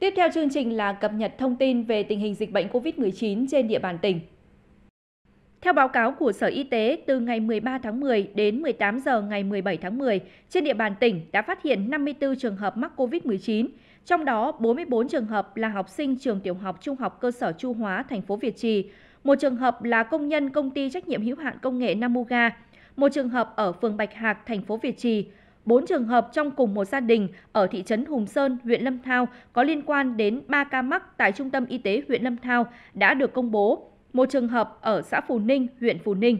Tiếp theo chương trình là cập nhật thông tin về tình hình dịch bệnh COVID-19 trên địa bàn tỉnh. Theo báo cáo của Sở Y tế, từ ngày 13 tháng 10 đến 18 giờ ngày 17 tháng 10, trên địa bàn tỉnh đã phát hiện 54 trường hợp mắc COVID-19, trong đó 44 trường hợp là học sinh trường tiểu học trung học cơ sở Chu Hóa, thành phố Việt Trì, một trường hợp là công nhân công ty trách nhiệm hữu hạn công nghệ Namuga, một trường hợp ở phường Bạch Hạc, thành phố Việt Trì, 4 trường hợp trong cùng một gia đình ở thị trấn Hùng Sơn, huyện Lâm Thao có liên quan đến 3 ca mắc tại Trung tâm Y tế huyện Lâm Thao đã được công bố, một trường hợp ở xã Phù Ninh, huyện Phù Ninh.